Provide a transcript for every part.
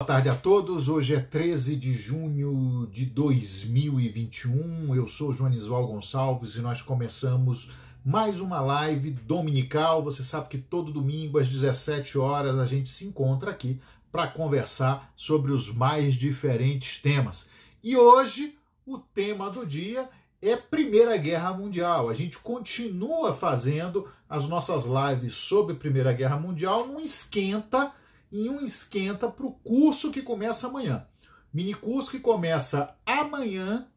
Boa tarde a todos. Hoje é 13 de junho de 2021. Eu sou Joanisval Gonçalves e nós começamos mais uma live dominical. Você sabe que todo domingo às 17 horas a gente se encontra aqui para conversar sobre os mais diferentes temas. E hoje o tema do dia é Primeira Guerra Mundial. A gente continua fazendo as nossas lives sobre Primeira Guerra Mundial, não esquenta em um esquenta para o curso que começa amanhã. Mini curso que começa amanhã,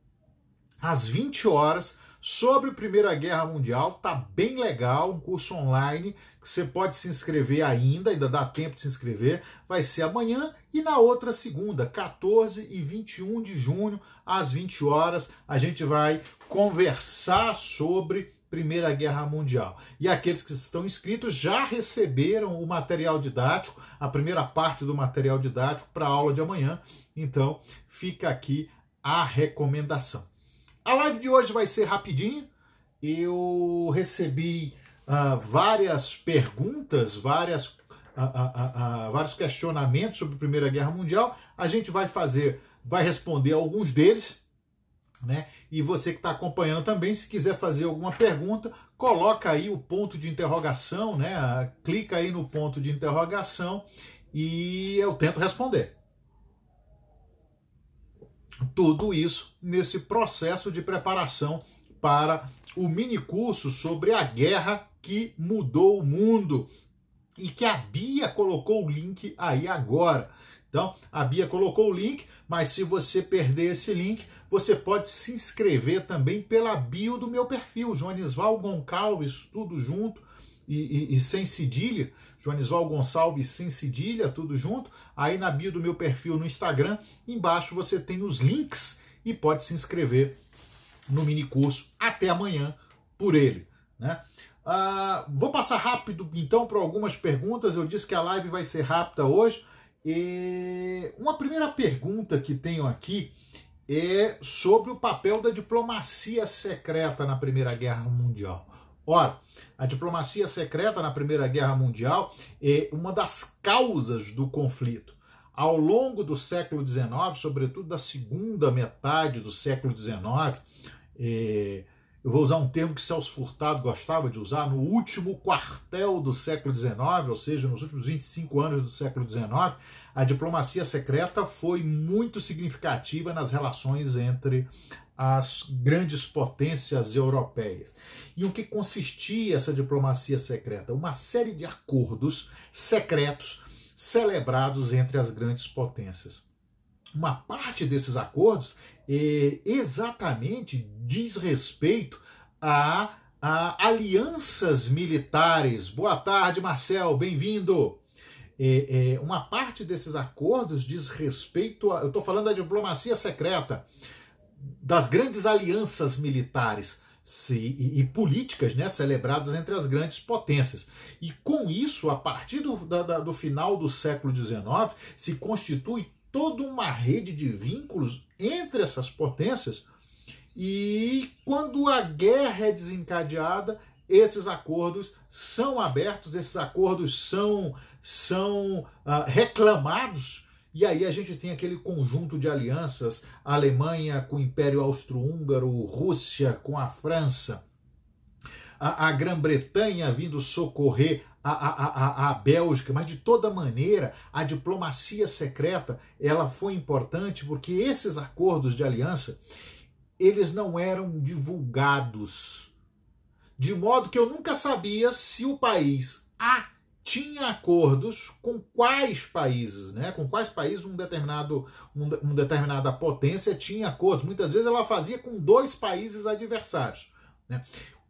às 20 horas, sobre a Primeira Guerra Mundial. Tá bem legal, um curso online que você pode se inscrever ainda, ainda dá tempo de se inscrever. Vai ser amanhã e na outra segunda, 14 e 21 de junho, às 20 horas, a gente vai conversar sobre Primeira Guerra Mundial. E aqueles que estão inscritos já receberam o material didático, a primeira parte do material didático para a aula de amanhã. Então, fica aqui a recomendação. A live de hoje vai ser rapidinho. Eu recebi uh, várias perguntas, várias, uh, uh, vários questionamentos sobre a Primeira Guerra Mundial. A gente vai fazer, vai responder alguns deles né? E você que está acompanhando também, se quiser fazer alguma pergunta, coloca aí o ponto de interrogação, né? Ah, clica aí no ponto de interrogação e eu tento responder. Tudo isso nesse processo de preparação para o mini curso sobre a guerra que mudou o mundo e que a Bia colocou o link aí agora. Então, a Bia colocou o link, mas se você perder esse link, você pode se inscrever também pela bio do meu perfil, Val Goncalves, tudo junto. E, e, e, sem cedilha, Val Gonçalves sem cedilha, tudo junto. Aí na bio do meu perfil no Instagram, embaixo você tem os links e pode se inscrever no mini curso até amanhã por ele. Né? Ah, vou passar rápido então para algumas perguntas. Eu disse que a live vai ser rápida hoje. E uma primeira pergunta que tenho aqui é sobre o papel da diplomacia secreta na Primeira Guerra Mundial. Ora, a diplomacia secreta na Primeira Guerra Mundial é uma das causas do conflito. Ao longo do século XIX, sobretudo da segunda metade do século XIX, é, eu vou usar um termo que Celso Furtado gostava de usar, no último quartel do século XIX, ou seja, nos últimos 25 anos do século XIX, a diplomacia secreta foi muito significativa nas relações entre as grandes potências europeias. E o que consistia essa diplomacia secreta? Uma série de acordos secretos celebrados entre as grandes potências uma parte desses acordos é, exatamente diz respeito a, a, alianças militares. Boa tarde, Marcel, bem-vindo. É, é, uma parte desses acordos diz respeito a. Eu estou falando da diplomacia secreta, das grandes alianças militares. Se, e, e, políticas né, celebradas entre as grandes potências. E com isso, a partir do, da, do final do século XIX, se constitui toda uma rede de vínculos entre essas potências. E quando a guerra é desencadeada, esses acordos são abertos, esses acordos são, são ah, reclamados. E aí a gente tem aquele conjunto de alianças: Alemanha com o Império Austro-Húngaro, Rússia com a França, a, a Grã-Bretanha vindo socorrer a, a, a, Bélgica, mas de toda maneira a diplomacia secreta ela foi importante porque esses acordos de aliança eles não eram divulgados de modo que eu nunca sabia se o país A tinha acordos com quais países, né? Com quais países um determinado, um, um determinada potência tinha acordos. Muitas vezes ela fazia com dois países adversários. Né?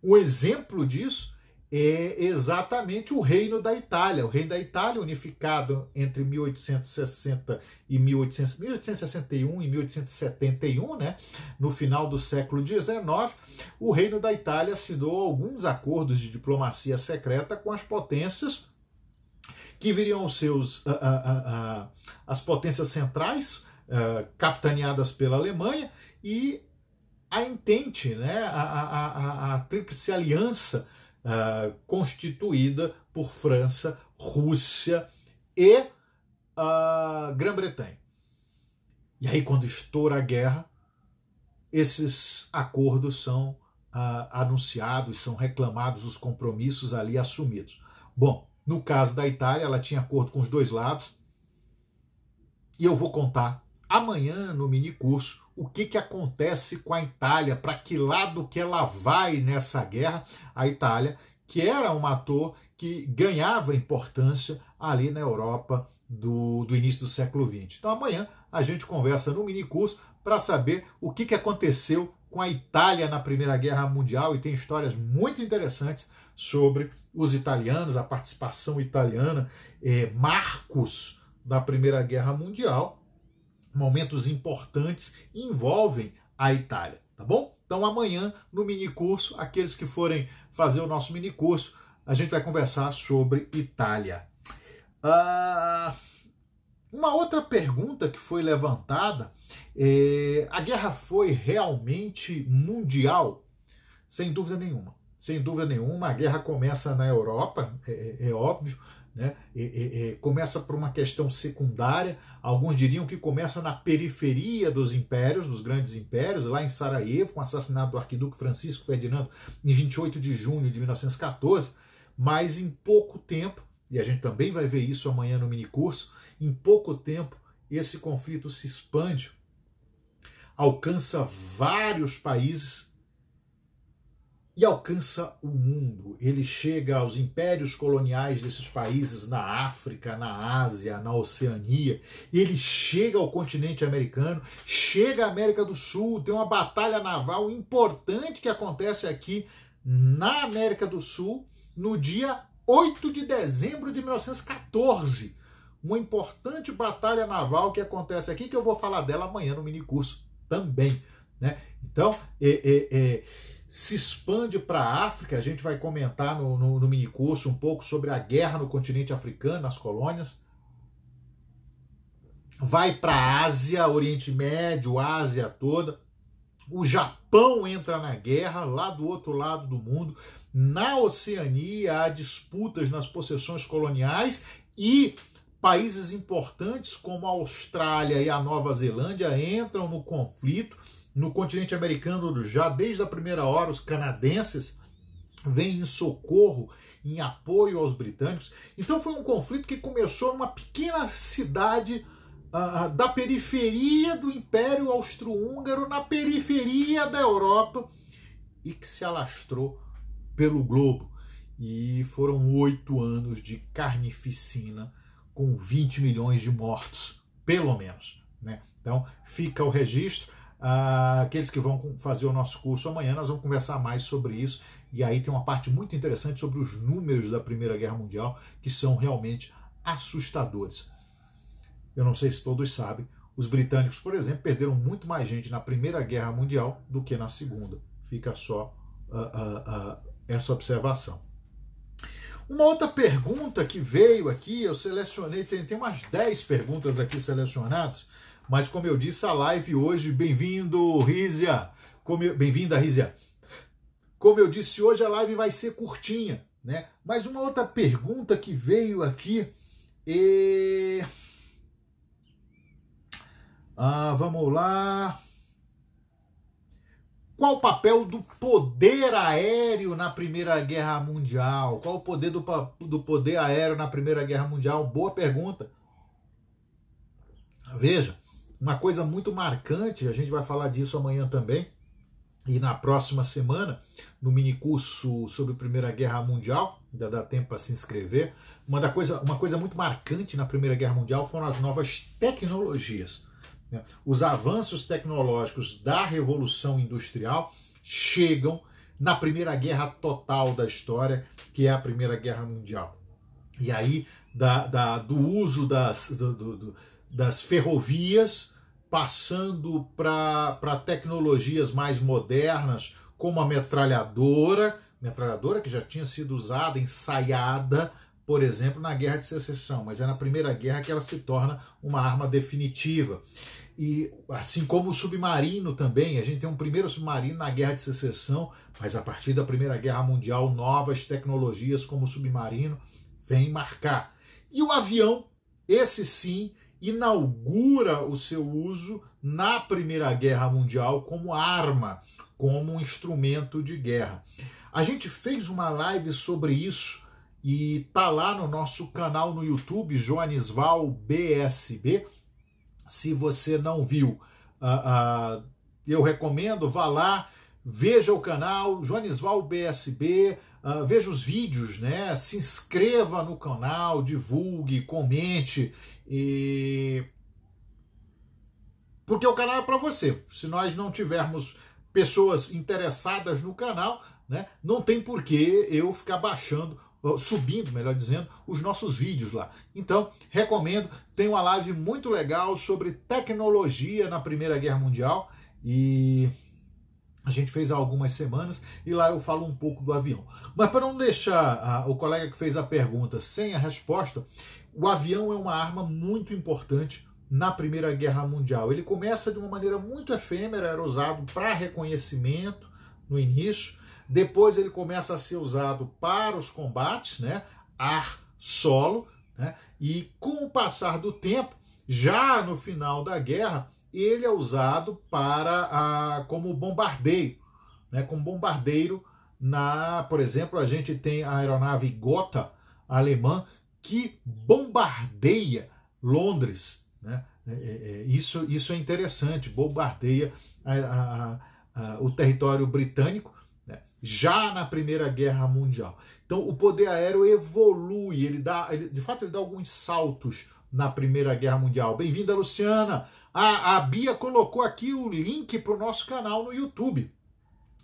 o exemplo disso é exatamente o reino da Itália. O reino da Itália, unificado entre 1860 e 1800, 1861 e 1871, né? no final do século XIX, o reino da Itália assinou alguns acordos de diplomacia secreta com as potências que viriam os seus, ah, ah, ah, as potências centrais, capitaneadas pela Alemanha, e a Entente, né? a, a, a Tríplice Aliança, uh, constituída por França, Rússia e a ah, Grã-Bretanha. E aí, quando estoura a guerra, esses acordos são uh, anunciados, são reclamados os compromissos ali assumidos. Bom, no caso da Itália, ela tinha acordo com os dois lados. E eu vou contar Amanhã, no mini curso, o que, que acontece com a Itália, para que lado que ela vai nessa guerra, a Itália, que era um ator que ganhava importância ali na Europa do, do início do século XX. Então amanhã a gente conversa no mini curso para saber o que, que aconteceu com a Itália na Primeira Guerra Mundial e tem histórias muito interessantes sobre os italianos, a participação italiana, eh, marcos da Primeira Guerra Mundial momentos importantes envolvem a Itália, tá bom? Então amanhã no mini curso, aqueles que forem fazer o nosso mini curso, a gente vai conversar sobre Itália. Ah, uma outra pergunta que foi levantada: é, a guerra foi realmente mundial? Sem dúvida nenhuma. Sem dúvida nenhuma, a guerra começa na Europa, é, é, é óbvio, né? E, e, e começa por uma questão secundária. Alguns diriam que começa na periferia dos impérios, dos grandes impérios, lá em Sarajevo, com o assassinato do arquiduque Francisco Ferdinando em 28 de junho de 1914. Mas em pouco tempo, e a gente também vai ver isso amanhã no minicurso, em pouco tempo esse conflito se expande, alcança vários países e alcança o mundo. Ele chega aos impérios coloniais desses países na África, na Ásia, na Oceania. Ele chega ao continente americano, chega à América do Sul. Tem uma batalha naval importante que acontece aqui na América do Sul no dia 8 de dezembro de 1914. Uma importante batalha naval que acontece aqui, que eu vou falar dela amanhã no minicurso também. Né? Então, é, é, é se expande para a África. A gente vai comentar no, no, no mini curso um pouco sobre a guerra no continente africano, nas colônias. Vai para a Ásia, Oriente Médio, Ásia toda. O Japão entra na guerra lá do outro lado do mundo. Na Oceania há disputas nas possessões coloniais e países importantes como a Austrália e a Nova Zelândia entram no conflito no continente americano, já desde a primeira hora, os canadenses vêm em socorro, em apoio aos britânicos. Então foi um conflito que começou numa pequena cidade uh, da periferia do Império Austro-Húngaro, na periferia da Europa, e que se alastrou pelo globo. E foram oito anos de carnificina, com 20 milhões de mortos, pelo menos. Né? Então fica o registro aqueles que vão fazer o nosso curso amanhã, nós vamos conversar mais sobre isso. E aí tem uma parte muito interessante sobre os números da Primeira Guerra Mundial, que são realmente assustadores. Eu não sei se todos sabem, os britânicos, por exemplo, perderam muito mais gente na Primeira Guerra Mundial do que na Segunda. Fica só uh, uh, uh, essa observação. Uma outra pergunta que veio aqui, eu selecionei, tem, tem umas 10 perguntas aqui selecionadas mas como eu disse, a live hoje, bem-vindo, Rízia. Bem-vinda, Rízia. Como eu disse hoje, a live vai ser curtinha, né? Mas uma outra pergunta que veio aqui e ah, vamos lá. Qual o papel do poder aéreo na Primeira Guerra Mundial? Qual o poder do, do poder aéreo na Primeira Guerra Mundial? Boa pergunta. Veja, uma coisa muito marcante, a gente vai falar disso amanhã também, e na próxima semana, no minicurso sobre a Primeira Guerra Mundial, ainda dá tempo para se inscrever. Uma, da coisa, uma coisa muito marcante na Primeira Guerra Mundial foram as novas tecnologias. Né? Os avanços tecnológicos da Revolução Industrial chegam na primeira guerra total da história, que é a Primeira Guerra Mundial. E aí, da, da do uso das, do, do, das ferrovias, passando para tecnologias mais modernas, como a metralhadora, metralhadora que já tinha sido usada, ensaiada, por exemplo, na Guerra de Secessão, mas é na Primeira Guerra que ela se torna uma arma definitiva. E assim como o submarino também, a gente tem um primeiro submarino na Guerra de Secessão, mas a partir da Primeira Guerra Mundial, novas tecnologias como o submarino vêm marcar. E o avião, esse sim, inaugura o seu uso na Primeira Guerra Mundial como arma, como um instrumento de guerra. A gente fez uma live sobre isso e tá lá no nosso canal no YouTube, Joanisval BSB. Se você não viu, uh, uh, eu recomendo, vá lá, veja o canal Joanisval BSB Uh, veja os vídeos, né? Se inscreva no canal, divulgue, comente e porque o canal é para você. Se nós não tivermos pessoas interessadas no canal, né, não tem por que eu ficar baixando, subindo, melhor dizendo, os nossos vídeos lá. Então, recomendo, tem uma live muito legal sobre tecnologia na Primeira Guerra Mundial e a gente fez há algumas semanas e lá eu falo um pouco do avião. Mas para não deixar a, ah, o colega que fez a pergunta sem a resposta, o avião é uma arma muito importante na Primeira Guerra Mundial. Ele começa de uma maneira muito efêmera, era usado para reconhecimento no início, depois ele começa a ser usado para os combates, né? ar solo, né? e com o passar do tempo, já no final da guerra, ele é usado para a, como bombardeio, né, como bombardeiro na, por exemplo, a gente tem a aeronave Gotha alemã que bombardeia Londres, né? É, é, é, isso, isso é interessante, bombardeia a, a, a, o território britânico né? já na Primeira Guerra Mundial. Então o poder aéreo evolui, ele dá, ele, de fato ele dá alguns saltos na Primeira Guerra Mundial. Bem-vinda, Luciana! A, a Bia colocou aqui o link para o nosso canal no YouTube.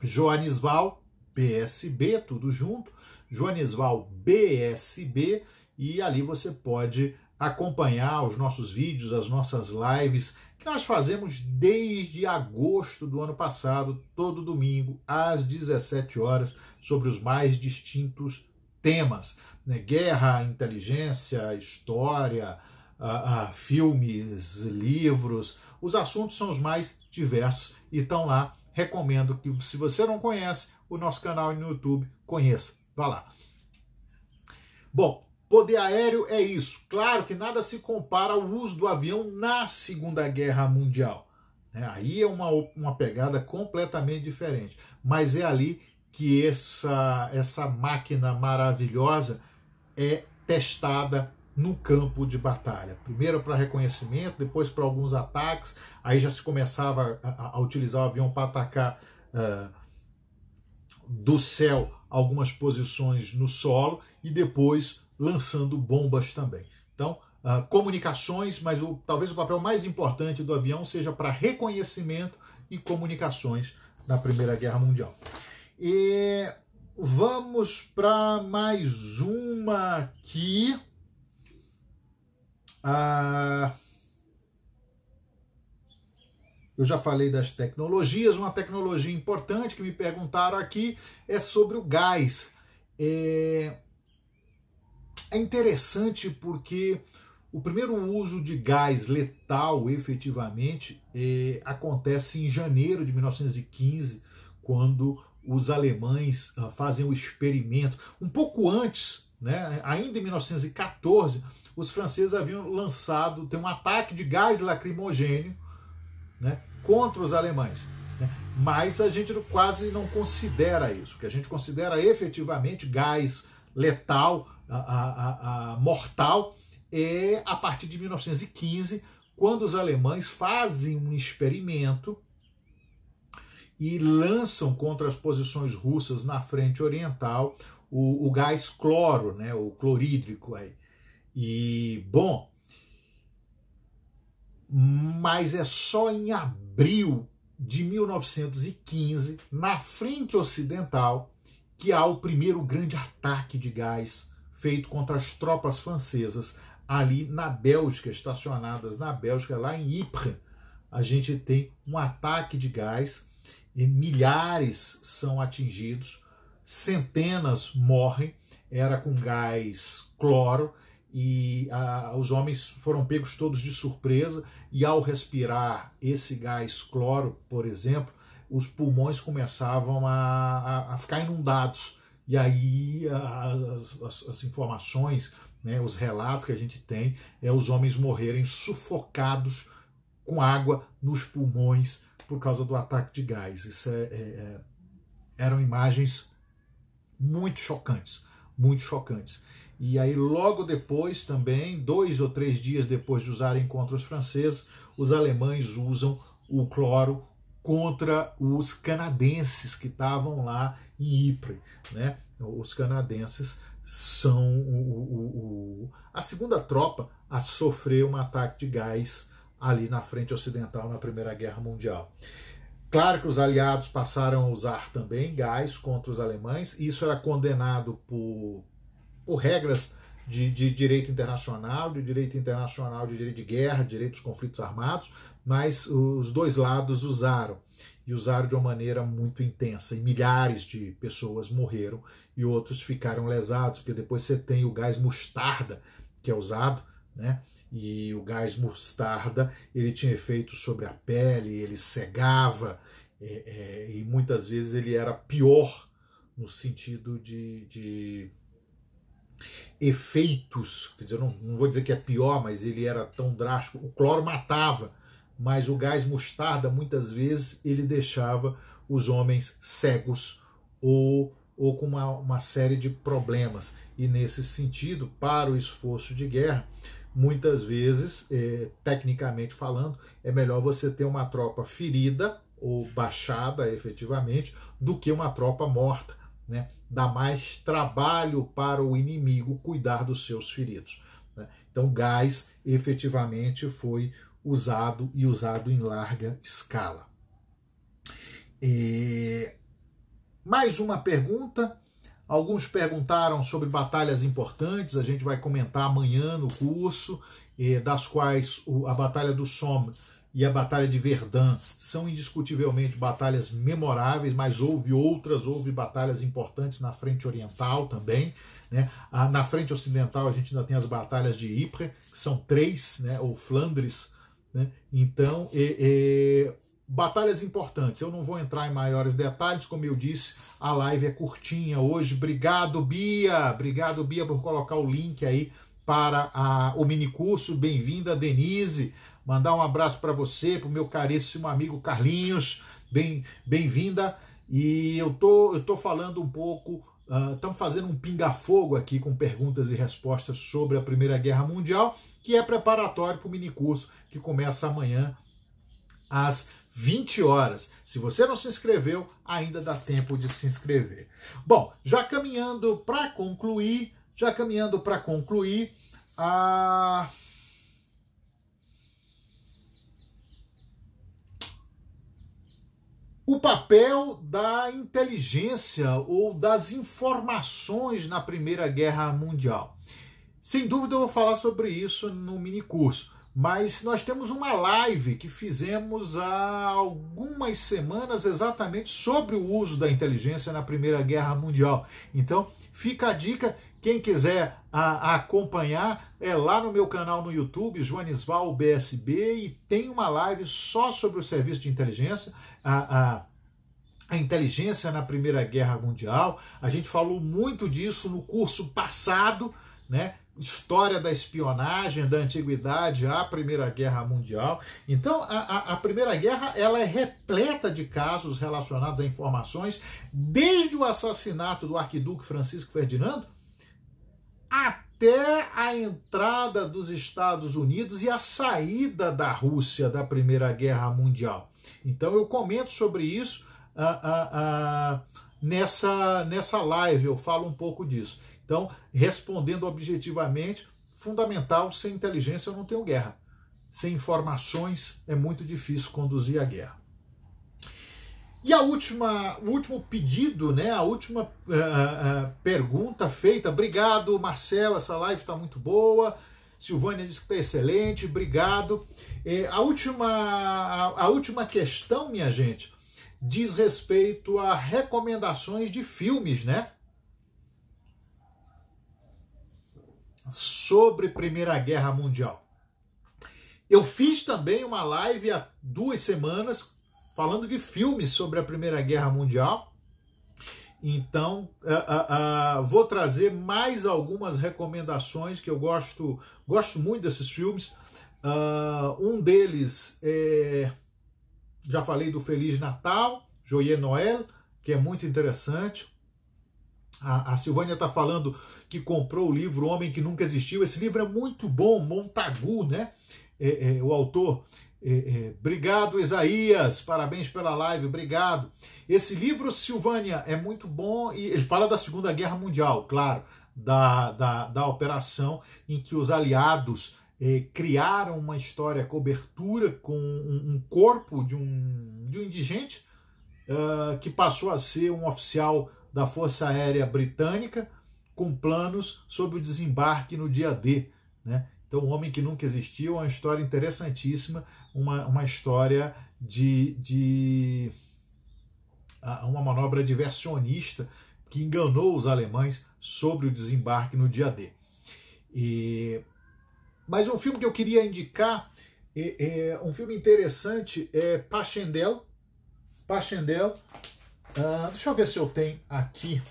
Joanisval BSB, tudo junto. Joanisval BSB. E ali você pode acompanhar os nossos vídeos, as nossas lives, que nós fazemos desde agosto do ano passado, todo domingo, às 17 horas, sobre os mais distintos temas: né? guerra, inteligência, história, filmes, livros, os assuntos são os mais diversos e estão lá. Recomendo que, se você não conhece o nosso canal no YouTube, conheça. Vá lá. Bom, poder aéreo é isso. Claro que nada se compara ao uso do avião na Segunda Guerra Mundial. É, aí é uma, uma pegada completamente diferente. Mas é ali que essa, essa máquina maravilhosa é testada no campo de batalha. Primeiro para reconhecimento, depois para alguns ataques, aí já se começava a, a utilizar o avião para atacar uh, do céu algumas posições no solo e depois lançando bombas também. Então, uh, comunicações, mas o, talvez o papel mais importante do avião seja para reconhecimento e comunicações na Primeira Guerra Mundial. E vamos para mais uma aqui. Ah, eu já falei das tecnologias. Uma tecnologia importante que me perguntaram aqui é sobre o gás. É, é interessante porque o primeiro uso de gás letal, efetivamente, é, acontece em janeiro de 1915, quando os alemães ah, fazem o experimento. Um pouco antes, né, ainda em 1914, os franceses haviam lançado tem um ataque de gás lacrimogênio né, contra os alemães. Né? Mas a gente quase não considera isso, que a gente considera efetivamente gás letal, a, a, a, mortal, é a partir de 1915, quando os alemães fazem um experimento e lançam contra as posições russas na frente oriental o, o gás cloro, né, o clorídrico aí. E, bom, mas é só em abril de 1915, na frente ocidental, que há o primeiro grande ataque de gás feito contra as tropas francesas ali na Bélgica, estacionadas na Bélgica, lá em Ypres. A gente tem um ataque de gás e milhares são atingidos, centenas morrem. Era com gás cloro e a, os homens foram pegos todos de surpresa e ao respirar esse gás cloro, por exemplo, os pulmões começavam a, a, a ficar inundados e aí as, as, as informações, né, os relatos que a gente tem é os homens morrerem sufocados com água nos pulmões por causa do ataque de gás. Isso é, é, é eram imagens muito chocantes, muito chocantes. E aí, logo depois também, dois ou três dias depois de usarem contra os franceses, os alemães usam o cloro contra os canadenses que estavam lá em Ypres. Né? Os canadenses são o, o, o, a segunda tropa a sofrer um ataque de gás ali na frente ocidental na Primeira Guerra Mundial. Claro que os aliados passaram a usar também gás contra os alemães, isso era condenado por, por regras de, de, direito internacional, de direito internacional de direito de guerra, direito dos conflitos armados, mas os dois lados usaram. E usaram de uma maneira muito intensa. E milhares de pessoas morreram e outros ficaram lesados, porque depois você tem o gás mostarda que é usado, né? E o gás mostarda ele tinha efeito sobre a pele, ele cegava, é, é, e muitas vezes ele era pior no sentido de, de efeitos, quer dizer, não, não vou dizer que é pior, mas ele era tão drástico. O cloro matava, mas o gás mostarda muitas vezes ele deixava os homens cegos ou, ou com uma, uma série de problemas. E nesse sentido, para o esforço de guerra, muitas vezes, é, tecnicamente falando, é melhor você ter uma tropa ferida ou baixada efetivamente do que uma tropa morta né? dá mais trabalho para o inimigo cuidar dos seus feridos. Né? Então, gás efetivamente foi usado e usado em larga escala. E... Mais uma pergunta. Alguns perguntaram sobre batalhas importantes, a gente vai comentar amanhã no curso, eh, das quais a Batalha do Somme e a Batalha de Verdun são indiscutivelmente batalhas memoráveis, mas houve outras, houve batalhas importantes na frente oriental também. Né? Na frente ocidental a gente ainda tem as batalhas de Ypres, que são três, né? ou Flandres. Né? Então, e, e, batalhas importantes. Eu não vou entrar em maiores detalhes, como eu disse, a live é curtinha hoje. Obrigado, Bia! Obrigado, Bia, por colocar o link aí para a, o minicurso. Bem-vinda, Denise! Mandar um abraço para você, para o meu caríssimo amigo Carlinhos, bem, bem-vinda. E eu tô, eu tô falando um pouco, estamos ah, uh, fazendo um pinga-fogo aqui com perguntas e respostas sobre a Primeira Guerra Mundial, que é preparatório para o minicurso que começa amanhã às 20 horas. Se você não se inscreveu, ainda dá tempo de se inscrever. Bom, já caminhando para concluir, já caminhando para concluir, a. Uh o papel da inteligência ou das informações na Primeira Guerra Mundial. Sem dúvida, eu vou falar sobre isso no mini curso mas nós temos uma live que fizemos há algumas semanas exatamente sobre o uso da inteligência na Primeira Guerra Mundial. Então, fica a dica, quem quiser a, a acompanhar, é lá no meu canal no YouTube, Joanisval BSB, e tem uma live só sobre o serviço de inteligência, a, a a inteligência na Primeira Guerra Mundial. A gente falou muito disso no curso passado, né? história da espionagem da antiguidade à Primeira Guerra Mundial. Então, a, a, Primeira Guerra ela é repleta de casos relacionados a informações, desde o assassinato do arquiduque Francisco Ferdinando até a entrada dos Estados Unidos e a saída da Rússia da Primeira Guerra Mundial. Então, eu comento sobre isso. Ah, ah, ah nessa, nessa live eu falo um pouco disso. Então, respondendo objetivamente, fundamental, sem inteligência eu não tenho guerra. Sem informações é muito difícil conduzir a guerra. E a última, o último pedido, né, a última uh, uh, pergunta feita. Obrigado, Marcel, essa live está muito boa. Silvânia disse que está excelente, obrigado. a, última, a, a última questão, minha gente, diz respeito a recomendações de filmes, né? sobre Primeira Guerra Mundial. Eu fiz também uma live há duas semanas falando de filmes sobre a Primeira Guerra Mundial. Então, uh, uh, uh, vou trazer mais algumas recomendações que eu gosto, gosto muito desses filmes. um deles é, já falei do Feliz Natal, Joyeux Noel, que é muito interessante. A, a Silvânia está falando que comprou o livro Homem que Nunca Existiu. Esse livro é muito bom, Montagu, né? É, é, o autor. É, é, obrigado, Isaías. Parabéns pela live, obrigado. Esse livro, Silvânia, é muito bom e ele fala da Segunda Guerra Mundial, claro, da, da, da operação em que os aliados é, criaram uma história cobertura com um, um corpo de um, de um indigente uh, que passou a ser um oficial da Força Aérea Britânica com planos sobre o desembarque no dia D. Né? Então, O Homem que Nunca Existiu é uma história interessantíssima, uma, uma história de, de ah, uma manobra diversionista que enganou os alemães sobre o desembarque no dia D. E, mas um filme que eu queria indicar, é, é um filme interessante, é Pachendel, Pachendel Uh, deixa eu ver se eu tenho aqui.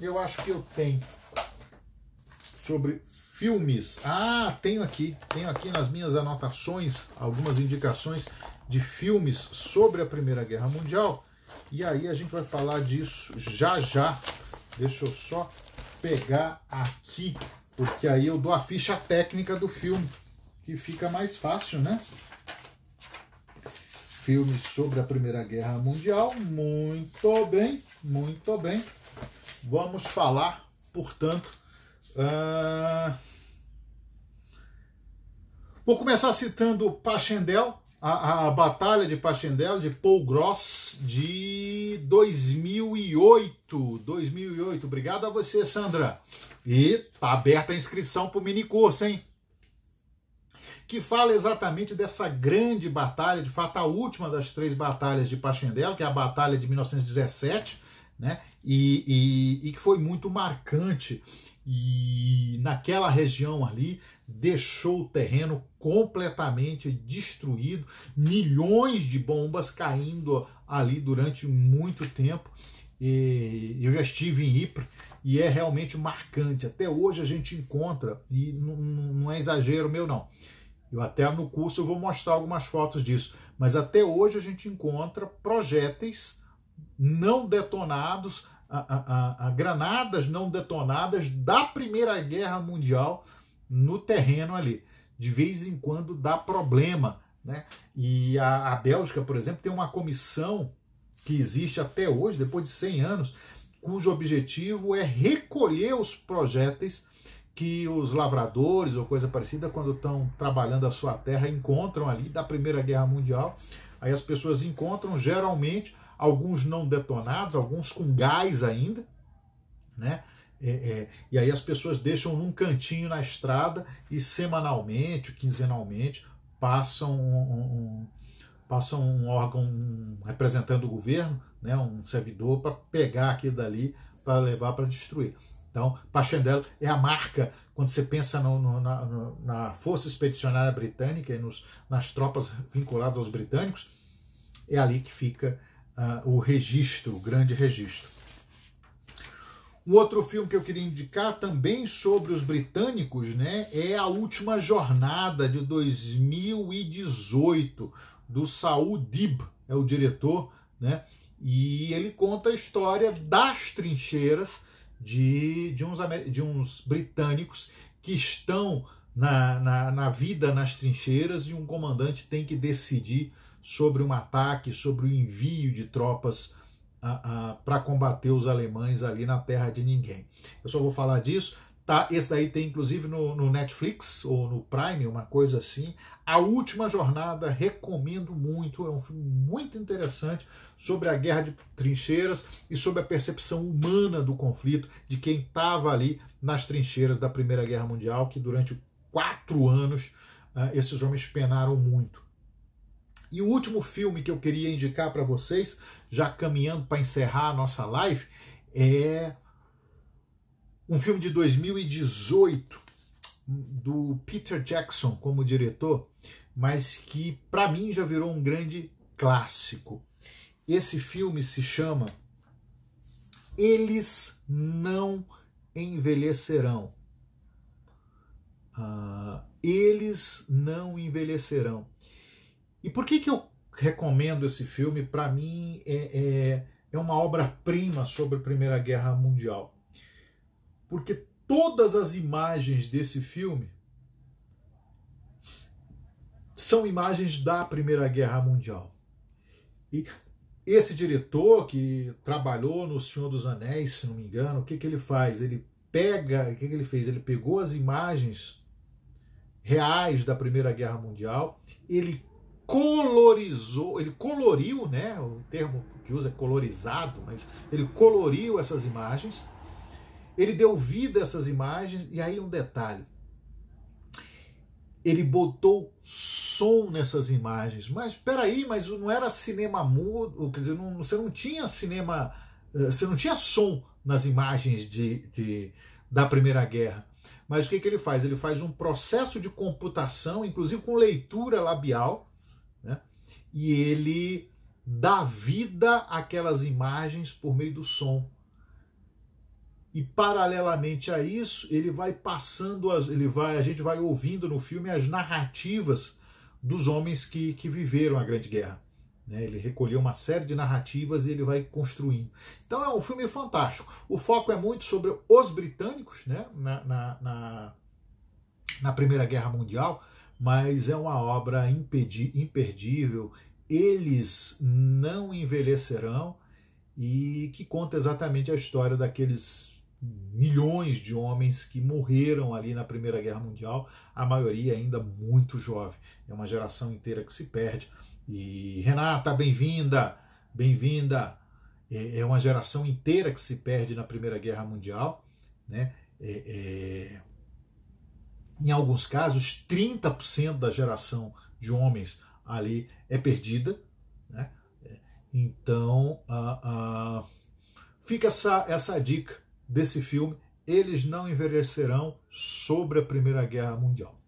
Eu acho que eu tenho sobre filmes. Ah, tenho aqui, tenho aqui nas minhas anotações algumas indicações de filmes sobre a Primeira Guerra Mundial. E aí a gente vai falar disso já já. Deixa eu só pegar aqui, porque aí eu dou a ficha técnica do filme, que fica mais fácil, né? filme sobre a Primeira Guerra Mundial. Muito bem, muito bem. Vamos falar, portanto. Uh... Vou começar citando Pachendel, a, a Batalha de Pachendel, de Paul Gross, de 2008. 2008. Obrigado a você, Sandra. E tá aberta a inscrição para o mini curso, hein? que fala exatamente dessa grande batalha, de fato a última das três batalhas de Pachendelo, que é a batalha de 1917, né? E, e, e que foi muito marcante e naquela região ali deixou o terreno completamente destruído, milhões de bombas caindo ali durante muito tempo. E eu já estive em Ypres e é realmente marcante. Até hoje a gente encontra, e não, não é exagero meu, não. Eu até no curso eu vou mostrar algumas fotos disso, mas até hoje a gente encontra projéteis não detonados, a, a, a, granadas não detonadas da Primeira Guerra Mundial no terreno ali. De vez em quando dá problema. Né? E a, a Bélgica, por exemplo, tem uma comissão que existe até hoje, depois de 100 anos, cujo objetivo é recolher os projéteis que os lavradores ou coisa parecida, quando estão trabalhando a sua terra, encontram ali da Primeira Guerra Mundial. Aí as pessoas encontram, geralmente, alguns não detonados, alguns com gás ainda, né? É, é, e aí as pessoas deixam num cantinho na estrada e semanalmente, quinzenalmente, passam um, um passam um órgão representando o governo, né, um servidor, para pegar aquilo dali para levar para destruir. Então, Passchendaele é a marca, quando você pensa no, no, na, no, na, Força Expedicionária Britânica e nos, nas tropas vinculadas aos britânicos, é ali que fica uh, o registro, o grande registro. Um outro filme que eu queria indicar também sobre os britânicos, né, é A Última Jornada de 2018 do Saul Dib, é o diretor, né? E ele conta a história das trincheiras de, de, uns, de uns britânicos que estão na, na, na, vida nas trincheiras e um comandante tem que decidir sobre um ataque, sobre o envio de tropas para combater os alemães ali na terra de ninguém. Eu só vou falar disso. Tá, esse daí tem inclusive no, no Netflix ou no Prime, uma coisa assim, a Última Jornada, recomendo muito, é um filme muito interessante sobre a guerra de trincheiras e sobre a percepção humana do conflito, de quem estava ali nas trincheiras da Primeira Guerra Mundial, que durante quatro anos ah, esses homens penaram muito. E o último filme que eu queria indicar para vocês, já caminhando para encerrar a nossa live, é um filme de 2018 do Peter Jackson como diretor, mas que para mim já virou um grande clássico. Esse filme se chama Eles Não Envelhecerão. Uh, eles não envelhecerão. E por que, que eu recomendo esse filme? Para mim é, é, é uma obra-prima sobre a Primeira Guerra Mundial. Porque todas as imagens desse filme são imagens da Primeira Guerra Mundial. E esse diretor que trabalhou no Senhor dos Anéis, se não me engano, o que, que ele faz? Ele pega, o que, que ele fez? Ele pegou as imagens reais da Primeira Guerra Mundial, ele colorizou, ele coloriu, né? O termo que usa é colorizado, mas ele coloriu essas imagens ele deu vida a essas imagens, e aí um detalhe. Ele botou som nessas imagens. Mas peraí, mas não era cinema mudo, quer dizer, não, você não tinha cinema, eh, você não tinha som nas imagens de, de da Primeira Guerra. Mas o que, que ele faz? Ele faz um processo de computação, inclusive com leitura labial, né? e ele dá vida àquelas imagens por meio do som e paralelamente a isso, ele vai passando, as, ele vai, a gente vai ouvindo no filme as narrativas dos homens que, que viveram a Grande Guerra. Né? Ele recolheu uma série de narrativas e ele vai construindo. Então é um filme fantástico. O foco é muito sobre os britânicos né? na, na, na, na Primeira Guerra Mundial, mas é uma obra impedi, imperdível. Eles não envelhecerão e que conta exatamente a história daqueles milhões de homens que morreram ali na Primeira Guerra Mundial, a maioria ainda muito jovem. É uma geração inteira que se perde. E Renata, bem-vinda, bem-vinda. É, é uma geração inteira que se perde na Primeira Guerra Mundial, né? É, é... Em alguns casos, 30% da geração de homens ali é perdida, né? É, então, fica essa, essa dica desse filme, eles não envelhecerão sobre a Primeira Guerra Mundial.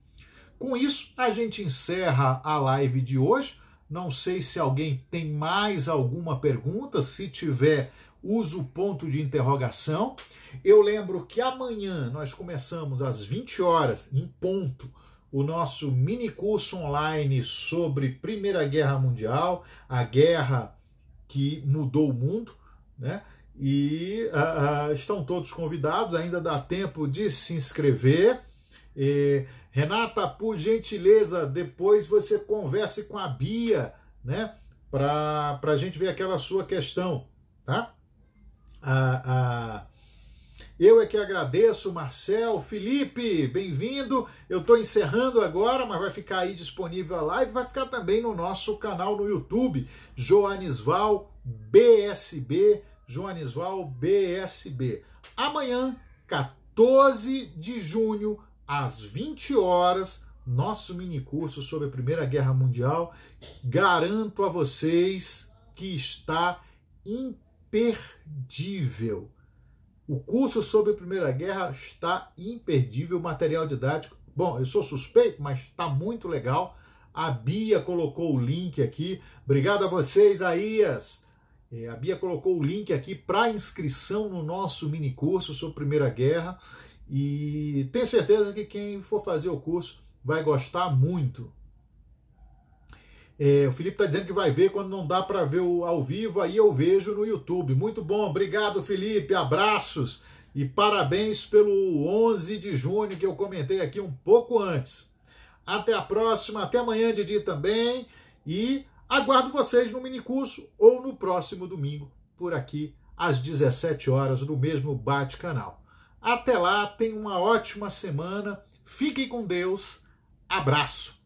Com isso, a gente encerra a live de hoje. Não sei se alguém tem mais alguma pergunta. Se tiver, uso o ponto de interrogação. Eu lembro que amanhã nós começamos às 20 horas, em ponto, o nosso mini curso online sobre Primeira Guerra Mundial, a guerra que mudou o mundo, né? e uh, uh, estão todos convidados, ainda dá tempo de se inscrever. E, Renata, por gentileza, depois você converse com a Bia, né? Para a gente ver aquela sua questão, tá? Ah, ah, eu é que agradeço, Marcel. Felipe, bem-vindo. Eu estou encerrando agora, mas vai ficar aí disponível a live. Vai ficar também no nosso canal no YouTube, Joanisval BSB Joanisval BSB. Amanhã, 14 de junho, às 20 horas, nosso mini curso sobre a Primeira Guerra Mundial. Garanto a vocês que está imperdível. O curso sobre a Primeira Guerra está imperdível, material didático. Bom, eu sou suspeito, mas está muito legal. A Bia colocou o link aqui. Obrigado a vocês, Aias. É, a Bia colocou o link aqui para inscrição no nosso mini curso sobre Primeira Guerra e tenho certeza que quem for fazer o curso vai gostar muito. É, o Felipe está dizendo que vai ver quando não dá para ver o, ao vivo, aí eu vejo no YouTube. Muito bom, obrigado Felipe, abraços e parabéns pelo 11 de junho que eu comentei aqui um pouco antes. Até a próxima, até amanhã, Didi também. E Aguardo vocês no minicurso ou no próximo domingo, por aqui, às 17 horas, no mesmo Bate-Canal. Até lá, tenham uma ótima semana, fiquem com Deus, abraço!